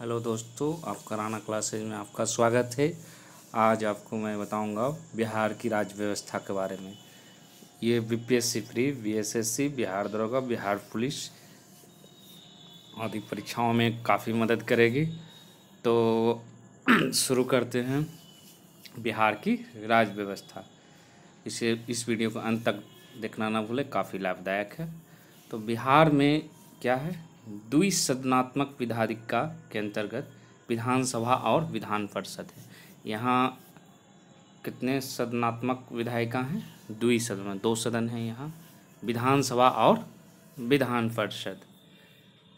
Hello दोस्तों आपका Rana classes में आपका स्वागत है आज आपको मैं बताऊंगा बिहार की राज्य व्यवस्था के बारे में ये B P S S pre C Bihar दरोगा बिहार पुलिस आदि परीक्षाओं में काफ़ी मदद करेगी तो शुरू करते हैं बिहार की राज्य व्यवस्था इसे इस वीडियो को अंत तक देखना ना भूलें काफ़ी लाभदायक है तो बिहार में क्या है द्विसदनात्मक विधायिका के अंतर्गत विधानसभा और विधान परिषद है यहाँ कितने सदनात्मक विधायिका हैं सदन दो सदन हैं यहाँ विधानसभा और विधान परिषद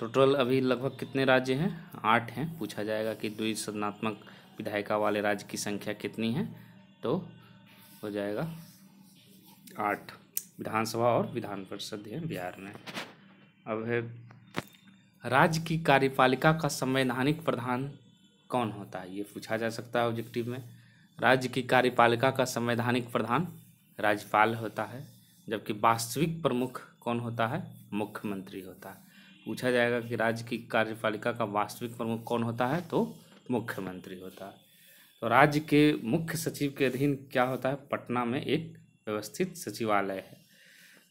टोटल अभी लगभग कितने राज्य हैं आठ हैं पूछा जाएगा कि सदनात्मक विधायिका वाले राज्य की संख्या कितनी है तो हो जाएगा आठ विधानसभा और विधान परिषद है बिहार में अब है राज्य की कार्यपालिका का संवैधानिक प्रधान कौन होता है ये पूछा जा सकता है ऑब्जेक्टिव में राज्य की कार्यपालिका का संवैधानिक प्रधान राज्यपाल होता है जबकि वास्तविक प्रमुख कौन होता है मुख्यमंत्री होता है पूछा जाएगा कि राज्य की कार्यपालिका का वास्तविक प्रमुख कौन होता है तो मुख्यमंत्री होता है तो राज्य के मुख्य सचिव के अधीन क्या होता है पटना में एक व्यवस्थित सचिवालय है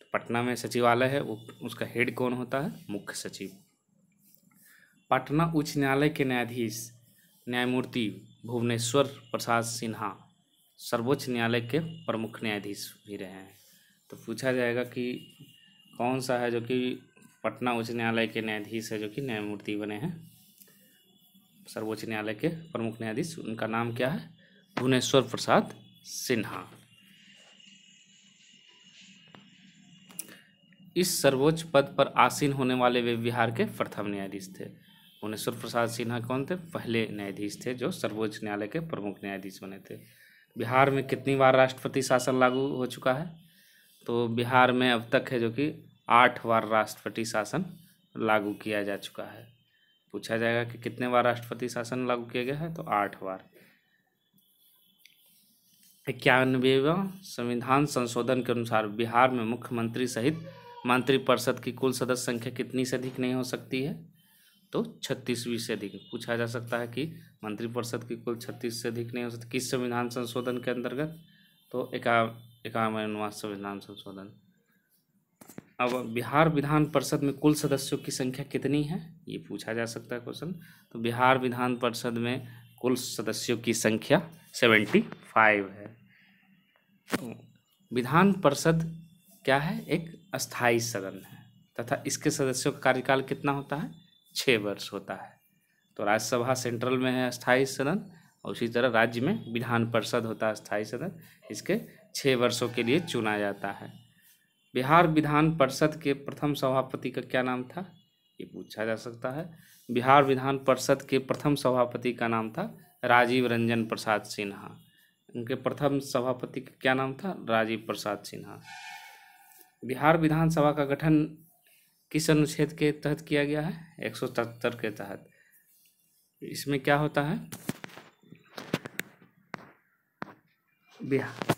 तो पटना में सचिवालय है वो उसका हेड कौन होता है मुख्य सचिव पटना उच्च न्यायालय के न्यायाधीश न्यायमूर्ति भुवनेश्वर प्रसाद सिन्हा सर्वोच्च न्यायालय के प्रमुख न्यायाधीश भी रहे हैं तो पूछा जाएगा कि कौन सा है जो कि पटना उच्च न्यायालय के न्यायाधीश है जो कि न्यायमूर्ति बने हैं सर्वोच्च न्यायालय के प्रमुख न्यायाधीश उनका नाम क्या है भुवनेश्वर प्रसाद सिन्हा इस सर्वोच्च पद पर आसीन होने वाले वे बिहार के प्रथम न्यायाधीश थे पुनेश्वर प्रसाद सिन्हा कौन थे पहले न्यायाधीश थे जो सर्वोच्च न्यायालय के प्रमुख न्यायाधीश बने थे बिहार में कितनी बार राष्ट्रपति शासन लागू हो चुका है तो बिहार में अब तक है जो कि आठ बार राष्ट्रपति शासन लागू किया जा चुका है पूछा जाएगा कि कितने बार राष्ट्रपति शासन लागू किया गया है तो आठ बार इक्यानवेवा संविधान संशोधन के अनुसार बिहार में मुख्यमंत्री सहित मंत्रिपरिषद की कुल सदस्य संख्या कितनी से अधिक नहीं हो सकती है तो छत्तीसवीं से अधिक पूछा जा सकता है कि मंत्रिपरिषद की कुल छत्तीस से अधिक नहीं हो सकती किस संविधान संशोधन के अंतर्गत तो एक इक्यावनवा संविधान संशोधन अब बिहार विधान परिषद में कुल सदस्यों की संख्या कितनी है ये पूछा जा सकता है क्वेश्चन तो बिहार विधान परिषद में कुल सदस्यों की संख्या सेवेंटी फाइव है तो विधान परिषद क्या है एक अस्थाई सदन है तथा इसके सदस्यों का कार्यकाल कितना होता है छः वर्ष होता है तो राज्यसभा सेंट्रल में है स्थायी सदन और उसी तरह राज्य में विधान परिषद होता है स्थायी सदन इसके छः वर्षों के लिए चुना जाता है बिहार विधान परिषद के प्रथम सभापति का क्या नाम था ये पूछा जा सकता है बिहार विधान परिषद के प्रथम सभापति का नाम था राजीव रंजन प्रसाद सिन्हा उनके प्रथम सभापति का क्या नाम था राजीव प्रसाद सिन्हा बिहार विधानसभा का गठन किस अनुच्छेद के तहत किया गया है एक सौ सत्तर के तहत इसमें क्या होता है बिहार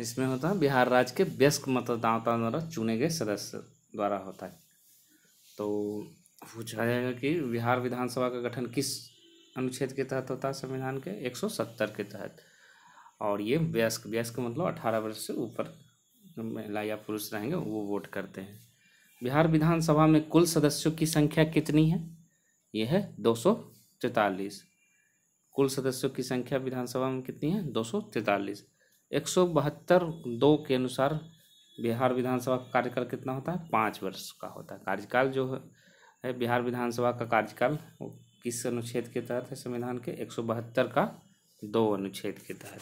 इसमें होता है बिहार राज्य के व्यस्क मतदाता द्वारा चुने गए सदस्य द्वारा होता है तो पूछा जाएगा कि बिहार विधानसभा का गठन किस अनुच्छेद के तहत होता है संविधान के एक सौ सत्तर के तहत और ये व्यस्क व्यस्क मतलब अठारह वर्ष से ऊपर महिला या पुरुष रहेंगे वो वोट करते हैं बिहार विधानसभा में कुल सदस्यों की संख्या कितनी है यह है दो सौ कुल सदस्यों की संख्या विधानसभा में कितनी है दो सौ तैतालीस एक सौ बहत्तर दो के अनुसार बिहार विधानसभा का कार्यकाल कितना होता है पाँच वर्ष का होता है कार्यकाल जो है बिहार विधानसभा का कार्यकाल किस अनुच्छेद के तहत है संविधान के एक सौ बहत्तर का दो अनुच्छेद के तहत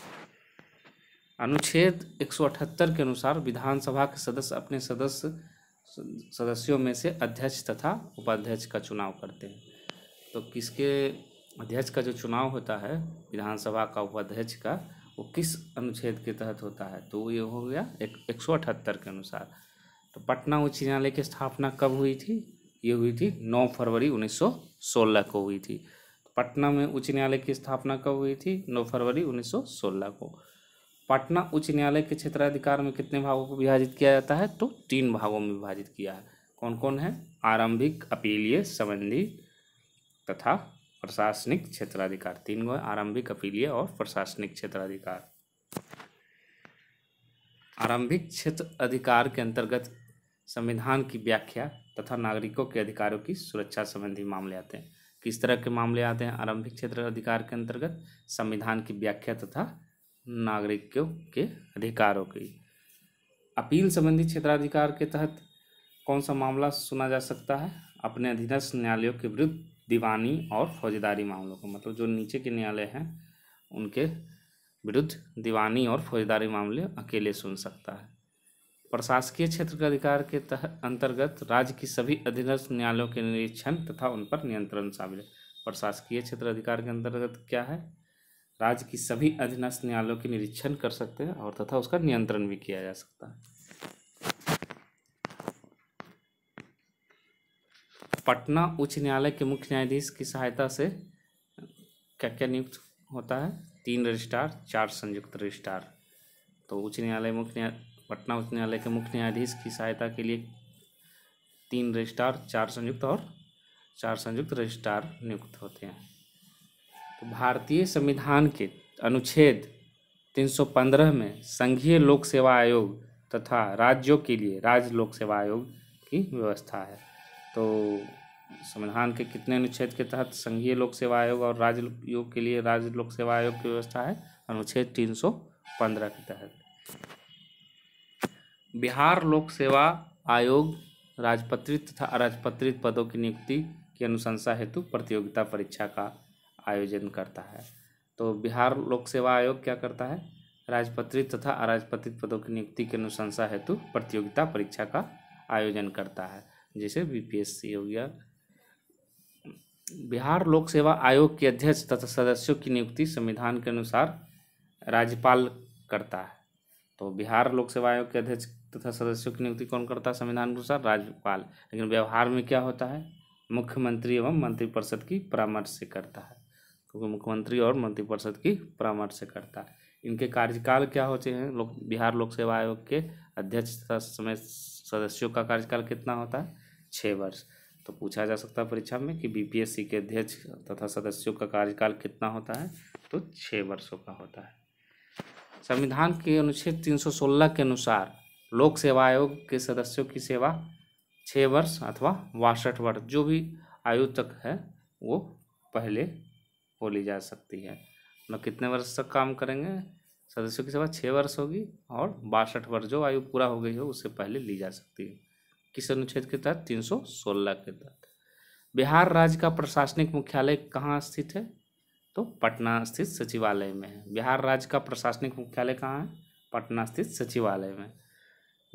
अनुच्छेद एक सौ अठहत्तर के अनुसार विधानसभा के सदस्य अपने सदस्य सदस्यों में से अध्यक्ष तथा उपाध्यक्ष का चुनाव करते हैं तो किसके अध्यक्ष का जो चुनाव होता है विधानसभा का उपाध्यक्ष का वो किस अनुच्छेद के तहत होता है तो ये हो गया एक एक सौ अठहत्तर के अनुसार तो पटना उच्च न्यायालय की स्थापना कब हुई थी ये हुई थी नौ फरवरी उन्नीस सौ सोलह को हुई थी पटना में उच्च न्यायालय की स्थापना कब हुई थी नौ फरवरी उन्नीस सौ सोलह को पटना उच्च न्यायालय के क्षेत्राधिकार में कितने भागों को विभाजित किया जाता है तो तीन भागों में विभाजित किया है कौन कौन है आरंभिक अपीलीय संबंधी तथा प्रशासनिक क्षेत्राधिकार तीन गो आरंभिक अपीलीय और प्रशासनिक क्षेत्राधिकार आरंभिक क्षेत्र अधिकार के अंतर्गत संविधान की व्याख्या तथा नागरिकों के अधिकारों की सुरक्षा संबंधी मामले आते हैं किस तरह के मामले आते हैं आरंभिक क्षेत्र अधिकार के अंतर्गत संविधान की व्याख्या तथा नागरिकों के अधिकारों की अपील संबंधी क्षेत्राधिकार के तहत कौन सा मामला सुना जा सकता है अपने अधीनस्थ न्यायालयों के विरुद्ध दीवानी और फौजदारी मामलों को मतलब जो नीचे के न्यायालय हैं उनके विरुद्ध दीवानी और फौजदारी मामले अकेले सुन सकता है प्रशासकीय क्षेत्र के अधिकार के तहत अंतर्गत राज्य की सभी अधीनस्थ न्यायालयों के निरीक्षण तथा उन पर नियंत्रण शामिल है प्रशासकीय क्षेत्र अधिकार के अंतर्गत क्या है राज्य की सभी अधीनस्थ न्यायालयों के निरीक्षण कर सकते हैं और तथा उसका नियंत्रण भी किया जा सकता है पटना उच्च न्यायालय के मुख्य न्यायाधीश की सहायता से क्या क्या नियुक्त होता है तीन रजिस्ट्रार चार संयुक्त रजिस्ट्रार तो उच्च न्यायालय मुख्य न्याय पटना उच्च न्यायालय के मुख्य न्यायाधीश की सहायता के लिए तीन रजिस्ट्रार चार संयुक्त और चार संयुक्त रजिस्ट्रार नियुक्त होते हैं तो भारतीय संविधान के अनुच्छेद 315 में संघीय लोक सेवा आयोग तथा राज्यों के लिए राज्य लोक सेवा आयोग की व्यवस्था है तो संविधान के कितने अनुच्छेद के तहत संघीय लोक सेवा आयोग और राज्य योग के लिए राज्य लोक सेवा आयोग की व्यवस्था है अनुच्छेद 315 के तहत बिहार लोक सेवा आयोग राजपत्रित तथा अराजपत्रित पदों की नियुक्ति की अनुशंसा हेतु प्रतियोगिता परीक्षा का आयोजन करता है तो बिहार लोक सेवा आयोग क्या करता है राजपत्रित तथा अराजपत्रित पदों की नियुक्ति के अनुशंसा हेतु प्रतियोगिता परीक्षा का आयोजन करता है जैसे बीपीएससी हो गया बिहार लोक सेवा आयोग के अध्यक्ष तथा सदस्यों की नियुक्ति संविधान के अनुसार राज्यपाल करता है तो बिहार लोक सेवा आयोग के अध्यक्ष तथा सदस्यों की नियुक्ति कौन करता है संविधान के अनुसार राज्यपाल लेकिन व्यवहार में क्या होता है मुख्यमंत्री एवं मंत्रिपरिषद की परामर्श से करता है क्योंकि मुख्यमंत्री और मंत्रिपरिषद की परामर्श करता है इनके कार्यकाल क्या होते हैं लोक बिहार लोक सेवा आयोग के अध्यक्ष समय सदस्यों का कार्यकाल कितना होता है छः वर्ष तो पूछा जा सकता है परीक्षा में कि बीपीएससी के अध्यक्ष तथा सदस्यों का कार्यकाल कितना होता है तो छः वर्षों का होता है संविधान के अनुच्छेद तीन के अनुसार लोक सेवा आयोग के सदस्यों की सेवा छः वर्ष अथवा बासठ वर्ष जो भी आयु तक है वो पहले बोली जा सकती है हम लोग कितने वर्ष तक काम करेंगे सदस्यों की सेवा छः वर्ष होगी और बासठ वर्ष जो आयु पूरा हो गई हो उससे पहले ली जा सकती है किस अनुच्छेद के तहत तीन सौ सोलह के तहत बिहार राज्य का प्रशासनिक मुख्यालय कहाँ स्थित है तो पटना स्थित सचिवालय में है बिहार राज्य का प्रशासनिक मुख्यालय कहाँ है पटना स्थित सचिवालय में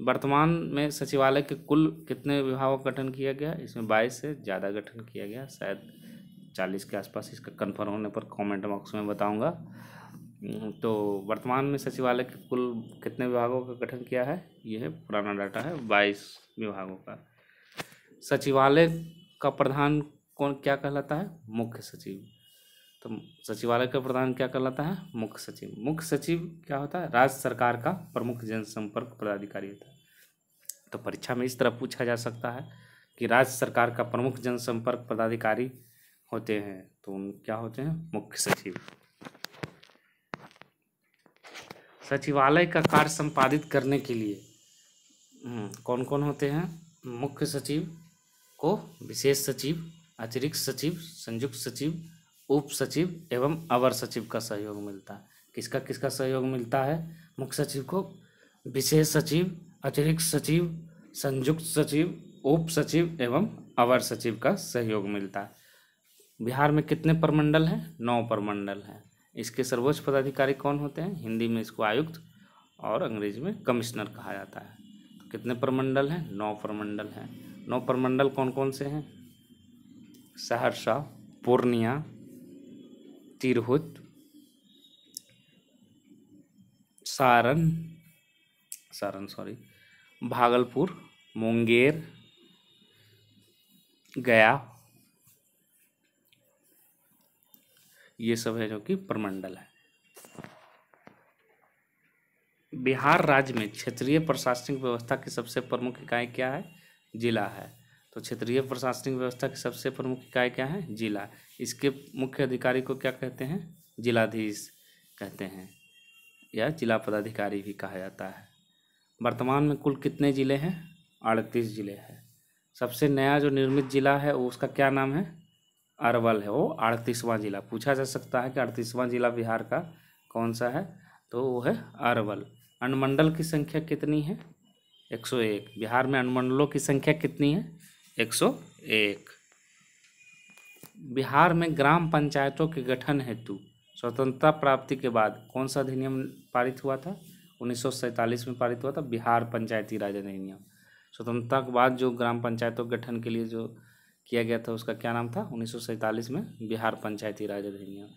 वर्तमान में सचिवालय के कुल कितने विभागों का गठन किया गया इसमें बाईस से ज़्यादा गठन किया गया शायद चालीस के आसपास इसका कन्फर्म होने पर कॉमेंट बॉक्स में बताऊँगा हम्म, तो वर्तमान में सचिवालय के कुल कितने विभागों का गठन किया है यह है पुराना डाटा है बाईस विभागों का सचिवालय का प्रधान कौन क्या कहलाता है मुख्य सचिव तो सचिवालय का प्रधान क्या कहलाता है मुख्य सचिव मुख्य सचिव क्या होता है राज्य सरकार का प्रमुख जनसंपर्क पदाधिकारी होता है तो परीक्षा में इस तरह पूछा जा सकता है कि राज्य सरकार का प्रमुख जनसंपर्क पदाधिकारी होते हैं तो उन क्या होते हैं मुख्य सचिव सचिवालय का कार्य संपादित करने के लिए हम्म, कौन कौन होते हैं मुख्य सचिव को विशेष सचिव अतिरिक्त सचिव संयुक्त सचिव उप सचिव एवं अवर सचिव का सहयोग मिलता है किसका किसका सहयोग मिलता है मुख्य सचिव को विशेष सचिव अतिरिक्त सचिव संयुक्त सचिव उप सचिव एवं अवर सचिव का सहयोग मिलता है बिहार में कितने परमंडल हैं नौ परमंडल हैं इसके सर्वोच्च पदाधिकारी कौन होते हैं हिंदी में इसको आयुक्त और अंग्रेजी में कमिश्नर कहा जाता है तो कितने परमंडल हैं नौ परमंडल हैं नौ परमंडल कौन कौन से हैं सहरसा पूर्णिया तिरहुत सारण सारण सॉरी भागलपुर मुंगेर गया ये सब है जो कि प्रमंडल है बिहार राज्य में क्षेत्रीय प्रशासनिक व्यवस्था की सबसे प्रमुख इकाई क्या है जिला है तो क्षेत्रीय प्रशासनिक व्यवस्था की सबसे प्रमुख इकाई क्या है जिला इसके मुख्य अधिकारी को क्या कहते हैं जिलाधीश कहते हैं या जिला पदाधिकारी भी कहा जाता है वर्तमान में कुल कितने ज़िले हैं अड़तीस ज़िले हैं सबसे नया जो निर्मित ज़िला है उसका क्या नाम है अरवल है वो अड़तीसवां जिला पूछा जा सकता है कि अड़तीसवां जिला बिहार का कौन सा है तो वो है अरवल अनुमंडल की संख्या कितनी है 101 बिहार में अनुमंडलों की संख्या कितनी है 101 बिहार में ग्राम पंचायतों के गठन हेतु स्वतंत्रता प्राप्ति के बाद कौन सा अधिनियम पारित हुआ था उन्नीस में पारित हुआ था बिहार पंचायती राज अधिनियम स्वतंत्रता के बाद जो ग्राम पंचायतों के गठन के लिए जो किया गया था उसका क्या नाम था उन्नीस में बिहार पंचायती राज अधिनियम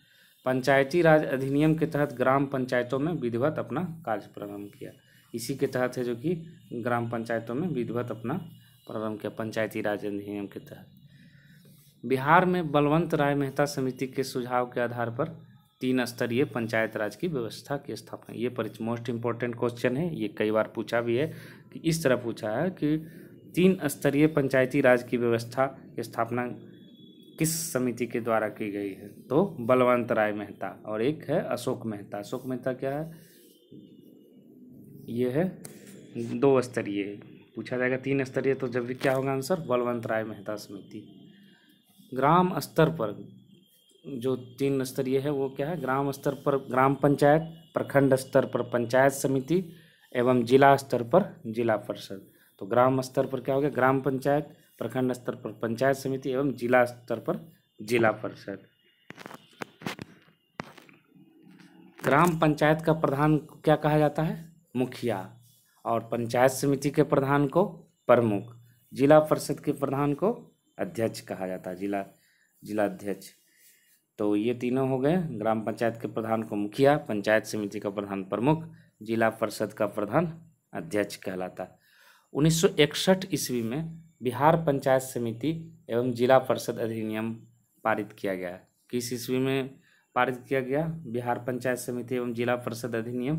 पंचायती राज अधिनियम के तहत ग्राम पंचायतों में विधिवत अपना कार्य प्रारंभ किया इसी के तहत है जो कि ग्राम पंचायतों में विधिवत अपना प्रारंभ किया पंचायती राज अधिनियम के तहत बिहार में बलवंत राय मेहता समिति के सुझाव के आधार पर तीन स्तरीय पंचायत राज की व्यवस्था की स्थापना ये मोस्ट इम्पोर्टेंट क्वेश्चन है ये कई बार पूछा भी है कि इस तरह पूछा है कि तीन स्तरीय पंचायती राज की व्यवस्था स्थापना किस समिति के द्वारा की गई है तो बलवंत राय मेहता और एक है अशोक मेहता अशोक मेहता क्या है ये है दो स्तरीय पूछा जाएगा तीन स्तरीय तो जब भी क्या होगा आंसर बलवंत राय मेहता समिति ग्राम स्तर पर जो तीन स्तरीय है वो क्या है ग्राम स्तर पर ग्राम पंचायत प्रखंड स्तर पर पंचायत समिति एवं जिला स्तर पर जिला परिषद तो ग्राम स्तर पर क्या हो गया ग्राम पंचायत प्रखंड स्तर पर पंचायत समिति एवं जिला स्तर पर जिला परिषद ग्राम पंचायत का प्रधान क्या कहा जाता है मुखिया और पंचायत समिति के प्रधान को प्रमुख जिला परिषद के प्रधान को अध्यक्ष कहा जाता है जिला जिला अध्यक्ष तो ये तीनों हो गए ग्राम पंचायत के प्रधान को मुखिया पंचायत समिति का प्रधान प्रमुख जिला परिषद का प्रधान अध्यक्ष कहलाता 1961 ईस्वी में बिहार पंचायत समिति एवं जिला परिषद अधिनियम पारित किया गया किस ईस्वी में पारित किया गया बिहार पंचायत समिति एवं जिला परिषद अधिनियम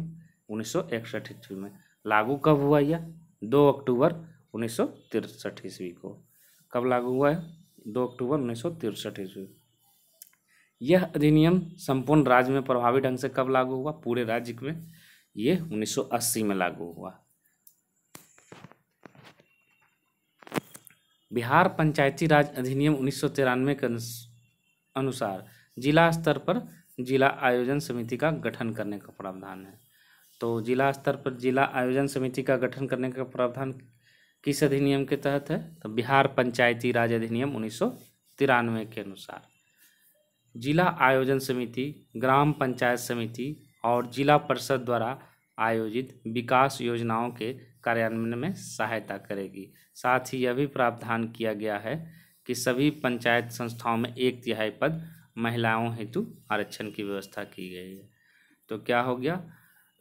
उन्नीस सौ इकसठ ईस्वी में लागू कब हुआ यह दो अक्टूबर उन्नीस सौ तिरसठ ईस्वी को कब लागू हुआ है दो अक्टूबर उन्नीस सौ तिरसठ ईस्वी यह अधिनियम संपूर्ण राज्य में प्रभावी ढंग से कब लागू हुआ पूरे राज्य में ये 1980 में लागू हुआ बिहार पंचायती राज अधिनियम उन्नीस के अनुसार जिला स्तर पर जिला आयोजन समिति का गठन करने का प्रावधान है तो जिला स्तर पर जिला आयोजन समिति का गठन करने का प्रावधान किस अधिनियम के तहत है तो बिहार पंचायती राज अधिनियम उन्नीस के अनुसार जिला आयोजन समिति ग्राम पंचायत समिति और जिला परिषद द्वारा आयोजित विकास योजनाओं के कार्यान्वयन में सहायता करेगी साथ ही यह भी प्रावधान किया गया है कि सभी पंचायत संस्थाओं में एक तिहाई पद महिलाओं हेतु आरक्षण की व्यवस्था की गई है तो क्या हो गया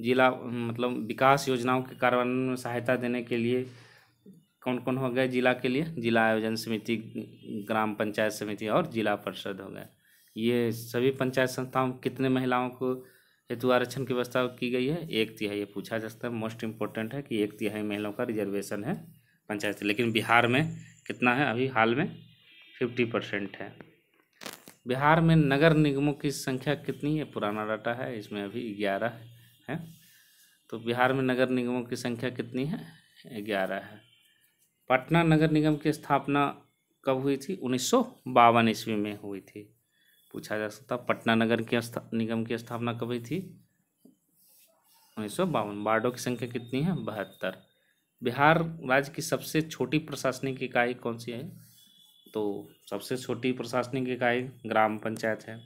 जिला मतलब विकास योजनाओं के कार्यान्वयन में सहायता देने के लिए कौन कौन हो गए जिला के लिए जिला आयोजन समिति ग्राम पंचायत समिति और जिला परिषद हो गए ये सभी पंचायत संस्थाओं कितने महिलाओं को हेतु आरक्षण की व्यवस्था की गई है एक तिहाई ये पूछा जा सकता है मोस्ट इम्पोर्टेंट है कि एक तिहाई महिलाओं का रिजर्वेशन है पंचायत लेकिन बिहार में कितना है अभी हाल में फिफ्टी परसेंट है बिहार में नगर निगमों की संख्या कितनी है पुराना डाटा है इसमें अभी ग्यारह है तो बिहार में नगर निगमों की संख्या कितनी है ग्यारह है पटना नगर निगम की स्थापना कब हुई थी उन्नीस ईस्वी में हुई थी पूछा जा सकता पटना नगर की निगम की स्थापना कब हुई थी उन्नीस सौ बावन वार्डों की संख्या कितनी है बहत्तर बिहार राज्य की सबसे छोटी प्रशासनिक इकाई कौन सी है तो सबसे छोटी प्रशासनिक इकाई ग्राम पंचायत है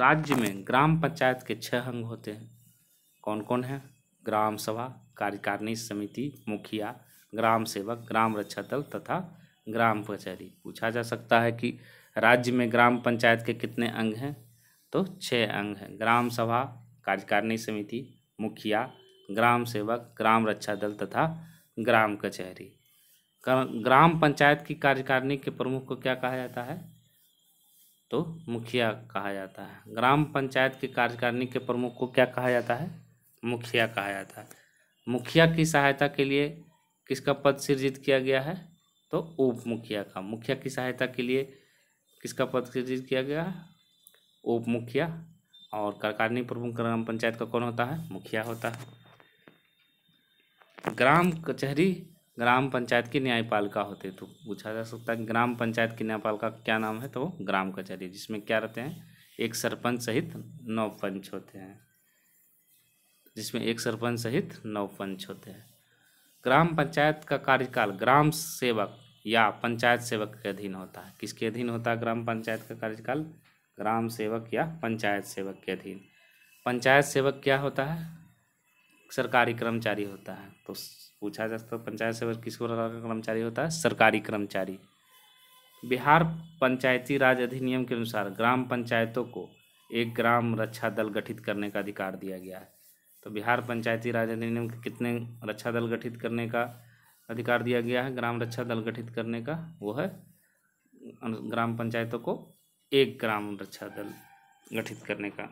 राज्य में ग्राम पंचायत के छह अंग होते हैं कौन कौन है ग्राम सभा कार्यकारिणी समिति मुखिया ग्राम सेवक ग्राम रक्षा दल तथा ग्राम कचहरी पूछा जा सकता है कि राज्य में ग्राम पंचायत के कितने अंग हैं तो छः अंग हैं ग्राम सभा कार्यकारिणी समिति मुखिया ग्राम सेवक ग्राम रक्षा दल तथा ग्राम कचहरी ग्राम पंचायत की कार्यकारिणी के प्रमुख को क्या कहा जाता है तो मुखिया कहा जाता है ग्राम पंचायत की कार्यकारिणी के प्रमुख को क्या कहा जाता है मुखिया कहा जाता है मुखिया की सहायता के लिए किसका पद सृजित किया गया है तो उप मुखिया का मुखिया की सहायता के लिए किसका पद सृजित किया गया है उप मुखिया और कारकारिणी प्रमुख ग्राम पंचायत का कौन होता है मुखिया होता है ग्राम कचहरी ग्राम पंचायत की न्यायपालिका होते तो पूछा जा सकता है ग्राम पंचायत की न्यायपालिका क्या नाम है तो ग्राम कचहरी जिसमें क्या रहते हैं एक सरपंच सहित नौ पंच होते हैं जिसमें एक सरपंच सहित नौ पंच होते हैं ग्राम पंचायत का कार्यकाल ग्राम सेवक या पंचायत सेवक के अधीन होता है किसके अधीन होता है ग्राम पंचायत का कार्यकाल ग्राम सेवक या पंचायत सेवक के अधीन पंचायत सेवक क्या होता है सरकारी कर्मचारी होता है तो पूछा जा सकता है तो पंचायत सेवक किस प्रकार का कर्मचारी होता है सरकारी कर्मचारी बिहार पंचायती राज अधिनियम के अनुसार ग्राम पंचायतों को एक ग्राम रक्षा दल गठित करने का अधिकार दिया गया है तो बिहार पंचायती राज अधिनियम के कितने रक्षा दल गठित करने का अधिकार दिया गया है ग्राम रक्षा दल गठित करने का वो है ग्राम पंचायतों को एक ग्राम रक्षा दल गठित करने का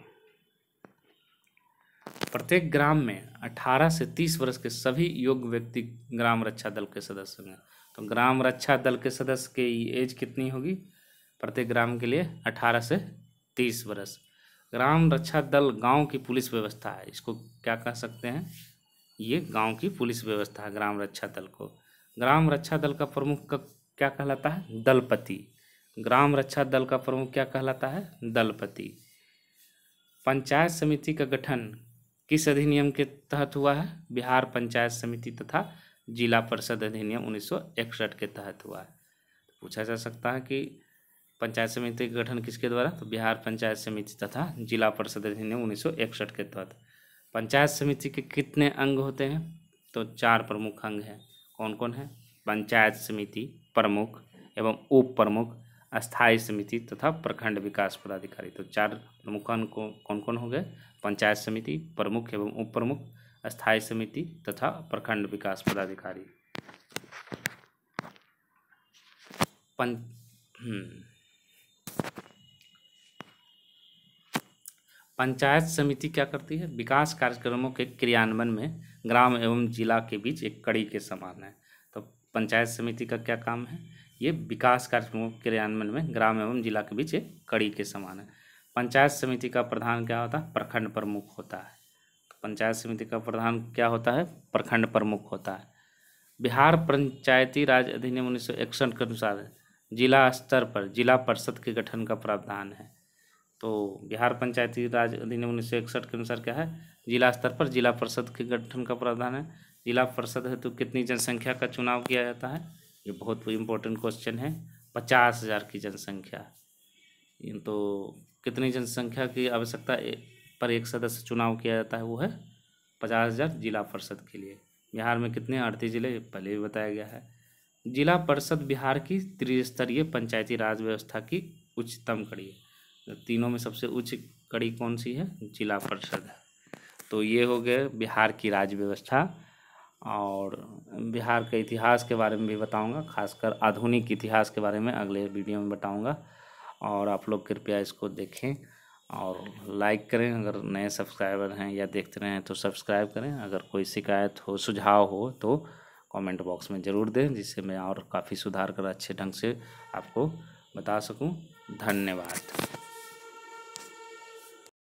प्रत्येक ग्राम में 18 से 30 वर्ष के सभी योग्य व्यक्ति ग्राम रक्षा दल के सदस्य होंगे तो ग्राम रक्षा दल के सदस्य के एज कितनी होगी प्रत्येक ग्राम के लिए 18 से 30 वर्ष ग्राम रक्षा दल गांव की पुलिस व्यवस्था है इसको क्या कह सकते हैं ये गांव की पुलिस व्यवस्था है ग्राम रक्षा दल को ग्राम रक्षा दल का प्रमुख क्या कहलाता है दलपति ग्राम रक्षा दल का प्रमुख क्या कहलाता है दलपति पंचायत समिति का गठन किस अधिनियम के तहत हुआ है बिहार पंचायत समिति तथा जिला परिषद अधिनियम उन्नीस के तहत हुआ है तो पूछा जा सकता है कि पंचायत समिति का गठन किसके द्वारा तो बिहार पंचायत समिति तथा जिला परिषद अधिनियम उन्नीस के तहत पंचायत समिति के कितने अंग होते हैं तो चार प्रमुख अंग हैं कौन कौन है पंचायत समिति प्रमुख एवं उप प्रमुख स्थायी समिति तथा प्रखंड विकास पदाधिकारी तो चार प्रमुख अंग कौन कौन हो गए पंचायत समिति प्रमुख एवं उप प्रमुख स्थायी समिति तथा प्रखंड विकास पदाधिकारी पं हम्म। पंचायत समिति क्या करती है विकास कार्यक्रमों के क्रियान्वयन में ग्राम एवं जिला के बीच एक कड़ी के समान है तो पंचायत समिति का क्या काम है ये विकास कार्यक्रमों के क्रियान्वयन में ग्राम एवं जिला के बीच एक कड़ी के समान है पंचायत समिति का प्रधान क्या होता है प्रखंड प्रमुख होता है तो पंचायत समिति का प्रधान क्या होता है प्रखंड प्रमुख होता है बिहार पंचायती राज अधिनियम उन्नीस के अनुसार जिला स्तर पर जिला परिषद के गठन का प्रावधान है तो बिहार पंचायती राज अधिनियम उन्नीस सौ इकसठ के अनुसार क्या है जिला स्तर पर जिला परिषद के गठन का प्रावधान है जिला परिषद है तो कितनी जनसंख्या का चुनाव किया जाता है ये बहुत इम्पोर्टेंट क्वेश्चन है पचास हज़ार की जनसंख्या तो कितनी जनसंख्या की आवश्यकता पर एक सदस्य चुनाव किया जाता है वो है पचास हज़ार जिला परिषद के लिए बिहार में कितने अड़तीस जिले पहले भी बताया गया है जिला परिषद बिहार की त्रिस्तरीय पंचायती राज व्यवस्था की उच्चतम कड़ी है तीनों में सबसे उच्च कड़ी कौन सी है जिला परिषद तो ये हो गए बिहार की राज्य व्यवस्था और बिहार के इतिहास के बारे में भी बताऊंगा खासकर आधुनिक इतिहास के बारे में अगले वीडियो में बताऊंगा और आप लोग कृपया इसको देखें और लाइक करें अगर नए सब्सक्राइबर हैं या देखते रहें तो सब्सक्राइब करें अगर कोई शिकायत हो सुझाव हो तो कमेंट बॉक्स में ज़रूर दें जिससे मैं और काफ़ी सुधार कर अच्छे ढंग से आपको बता सकूँ धन्यवाद